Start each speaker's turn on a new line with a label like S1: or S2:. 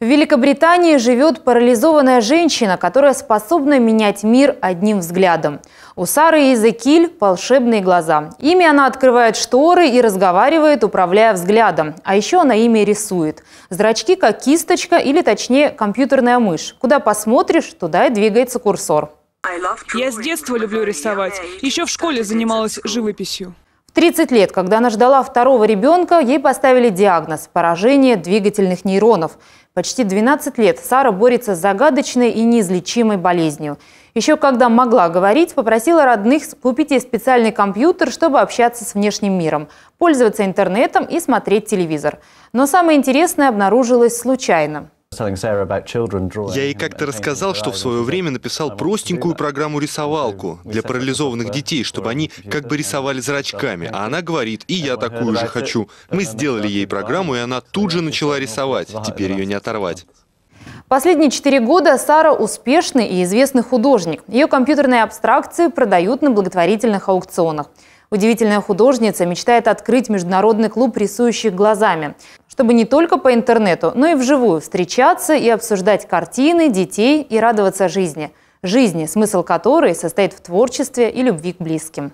S1: В Великобритании живет парализованная женщина, которая способна менять мир одним взглядом. У Сары Изекиль волшебные глаза. Ими она открывает шторы и разговаривает, управляя взглядом. А еще она ими рисует. Зрачки как кисточка или точнее компьютерная мышь. Куда посмотришь, туда и двигается курсор.
S2: Я с детства люблю рисовать. Еще в школе занималась живописью.
S1: 30 лет, когда она ждала второго ребенка, ей поставили диагноз – поражение двигательных нейронов. Почти 12 лет Сара борется с загадочной и неизлечимой болезнью. Еще когда могла говорить, попросила родных купить ей специальный компьютер, чтобы общаться с внешним миром, пользоваться интернетом и смотреть телевизор. Но самое интересное обнаружилось случайно.
S3: Я ей как-то рассказал, что в свое время написал простенькую программу-рисовалку для парализованных детей, чтобы они как бы рисовали зрачками, а она говорит, и я такую же хочу. Мы сделали ей программу, и она тут же начала рисовать, теперь ее не оторвать.
S1: Последние четыре года Сара – успешный и известный художник. Ее компьютерные абстракции продают на благотворительных аукционах. Удивительная художница мечтает открыть международный клуб рисующих глазами, чтобы не только по интернету, но и вживую встречаться и обсуждать картины, детей и радоваться жизни. Жизни, смысл которой состоит в творчестве и любви к близким.